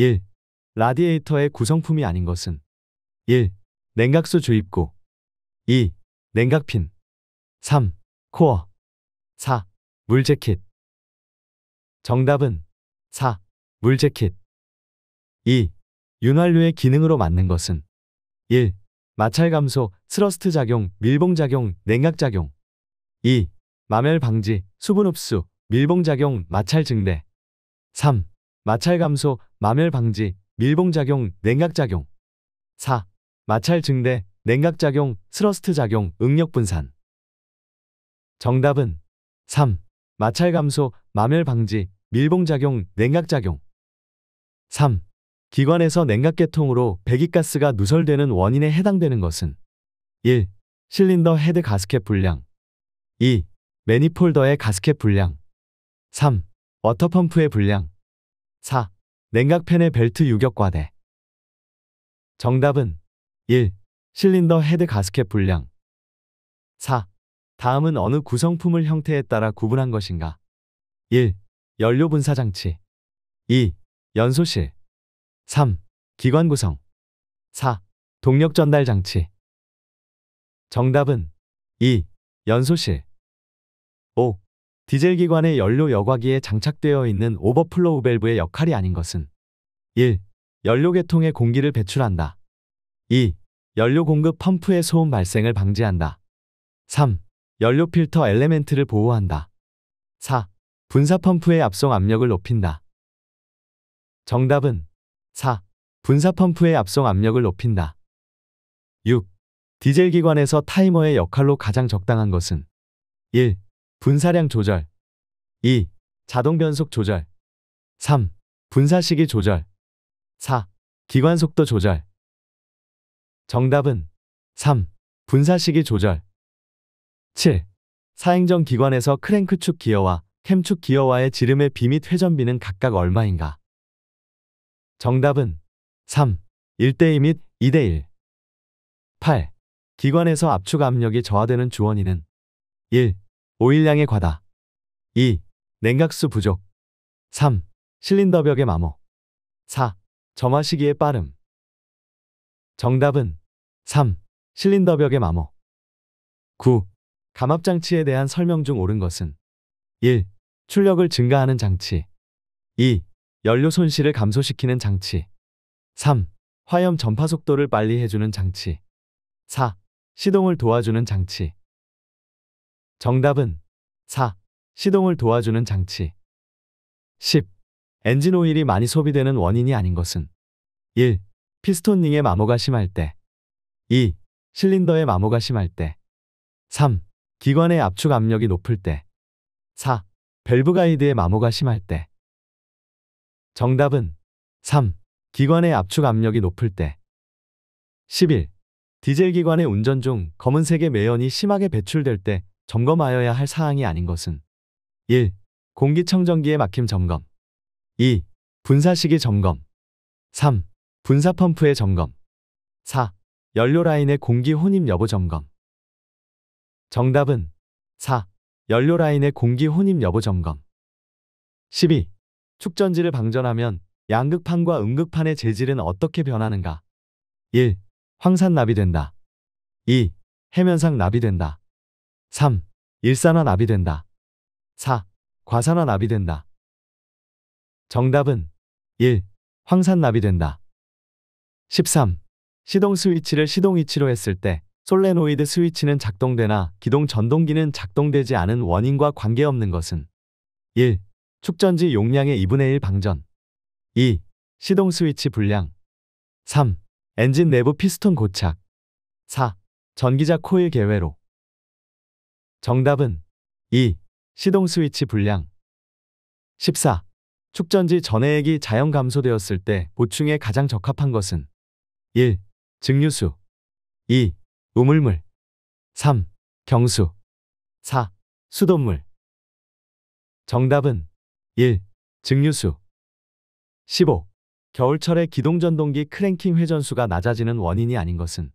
1. 라디에이터의 구성품이 아닌 것은 1. 냉각수 주입구 2. 냉각핀 3. 코어 4. 물재킷 정답은 4. 물재킷 2. 윤활유의 기능으로 맞는 것은 1. 마찰 감소, 스러스트 작용, 밀봉 작용, 냉각 작용 2. 마멸 방지, 수분 흡수, 밀봉 작용, 마찰 증대 3. 마찰 감소, 마멸 방지, 밀봉작용, 냉각작용 4. 마찰 증대, 냉각작용, 스러스트 작용, 응력 분산 정답은 3. 마찰 감소, 마멸 방지, 밀봉작용, 냉각작용 3. 기관에서 냉각계통으로 배기가스가 누설되는 원인에 해당되는 것은 1. 실린더 헤드 가스켓 불량 2. 매니폴더의 가스켓 불량 3. 워터펌프의 불량 4. 냉각팬의 벨트 유격과대 정답은 1. 실린더 헤드 가스켓 분량 4. 다음은 어느 구성품을 형태에 따라 구분한 것인가? 1. 연료 분사 장치 2. 연소실 3. 기관 구성 4. 동력 전달 장치 정답은 2. 연소실 5. 디젤 기관의 연료 여과기에 장착되어 있는 오버플로우 밸브의 역할이 아닌 것은 1. 연료계통에 공기를 배출한다. 2. 연료 공급 펌프의 소음 발생을 방지한다. 3. 연료 필터 엘레멘트를 보호한다. 4. 분사 펌프의 압송 압력을 높인다. 정답은 4. 분사 펌프의 압송 압력을 높인다. 6. 디젤 기관에서 타이머의 역할로 가장 적당한 것은 1. 분사량 조절 2. 자동 변속 조절 3. 분사 시기 조절 4. 기관 속도 조절 정답은 3. 분사 시기 조절 7. 사행정 기관에서 크랭크축 기어와 캠축 기어와의 지름의 비 및 회전비는 각각 얼마인가? 정답은 3. 1대2 및 2대1 8. 기관에서 압축 압력이 저하되는 주원인은 1. 오일량의 과다. 2. 냉각수 부족. 3. 실린더벽의 마모. 4. 점화 시기의 빠름. 정답은 3. 실린더벽의 마모. 9. 감압장치에 대한 설명 중 옳은 것은 1. 출력을 증가하는 장치 2. 연료 손실을 감소시키는 장치 3. 화염 전파 속도를 빨리 해주는 장치 4. 시동을 도와주는 장치 정답은 4. 시동을 도와주는 장치 10. 엔진 오일이 많이 소비되는 원인이 아닌 것은 1. 피스톤링의 마모가 심할 때 2. 실린더의 마모가 심할 때 3. 기관의 압축 압력이 높을 때 4. 밸브 가이드의 마모가 심할 때 정답은 3. 기관의 압축 압력이 높을 때 11. 디젤 기관의 운전 중 검은색의 매연이 심하게 배출될 때 점검하여야 할 사항이 아닌 것은 1. 공기청정기의 막힘 점검 2. 분사시기 점검 3. 분사펌프의 점검 4. 연료라인의 공기 혼입 여부 점검 정답은 4. 연료라인의 공기 혼입 여부 점검 12. 축전지를 방전하면 양극판과 음극판의 재질은 어떻게 변하는가 1. 황산납이 된다 2. 해면상 납이 된다 3. 일산화납이 된다. 4. 과산화납이 된다. 정답은 1. 황산납이 된다. 13. 시동 스위치를 시동 위치로 했을 때 솔레노이드 스위치는 작동되나 기동 전동기는 작동되지 않은 원인과 관계없는 것은 1. 축전지 용량의 2분의 1 방전 2. 시동 스위치 불량 3. 엔진 내부 피스톤 고착 4. 전기자 코일 개회로 정답은 2. 시동 스위치 불량 14. 축전지 전해액이 자연 감소되었을 때 보충에 가장 적합한 것은 1. 증류수 2. 우물물 3. 경수 4. 수돗물 정답은 1. 증류수 15. 겨울철에 기동전동기 크랭킹 회전수가 낮아지는 원인이 아닌 것은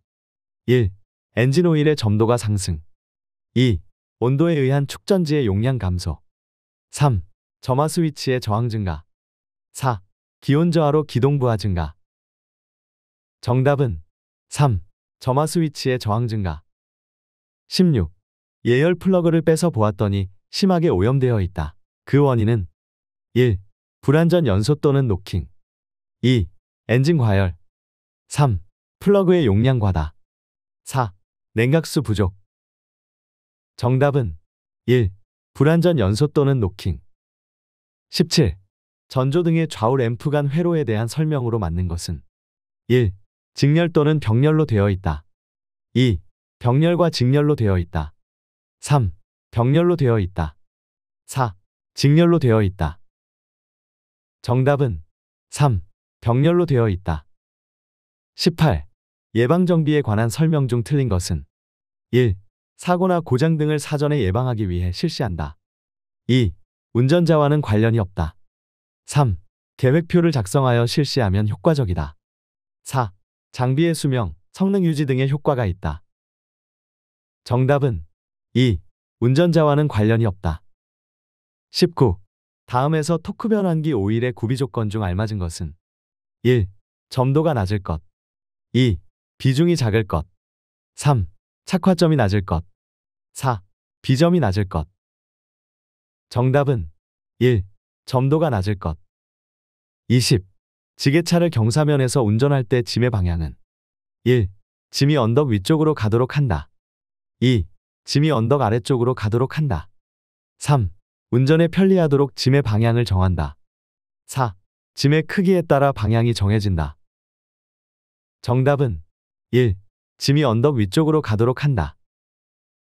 1. 엔진오일의 점도가 상승 2. 온도에 의한 축전지의 용량 감소 3. 점화 스위치의 저항 증가 4. 기온 저하로 기동 부하 증가 정답은 3. 점화 스위치의 저항 증가 16. 예열 플러그를 빼서 보았더니 심하게 오염되어 있다. 그 원인은 1. 불완전 연소 또는 노킹 2. 엔진 과열 3. 플러그의 용량 과다 4. 냉각수 부족 정답은 1. 불완전 연소 또는 노킹 17. 전조 등의 좌우 램프 간 회로에 대한 설명으로 맞는 것은 1. 직렬 또는 병렬로 되어 있다. 2. 병렬과 직렬로 되어 있다. 3. 병렬로 되어 있다. 4. 직렬로 되어 있다. 정답은 3. 병렬로 되어 있다. 18. 예방정비에 관한 설명 중 틀린 것은 1. 사고나 고장 등을 사전에 예방하기 위해 실시한다. 2. 운전자와는 관련이 없다. 3. 계획표를 작성하여 실시하면 효과적이다. 4. 장비의 수명, 성능 유지 등의 효과가 있다. 정답은 2. 운전자와는 관련이 없다. 19. 다음에서 토크 변환기 5일의 구비 조건 중 알맞은 것은 1. 점도가 낮을 것 2. 비중이 작을 것 3. 착화점이 낮을 것. 4. 비점이 낮을 것. 정답은 1. 점도가 낮을 것. 20. 지게차를 경사면에서 운전할 때 짐의 방향은 1. 짐이 언덕 위쪽으로 가도록 한다. 2. 짐이 언덕 아래쪽으로 가도록 한다. 3. 운전에 편리하도록 짐의 방향을 정한다. 4. 짐의 크기에 따라 방향이 정해진다. 정답은 1. 짐이 언덕 위쪽으로 가도록 한다.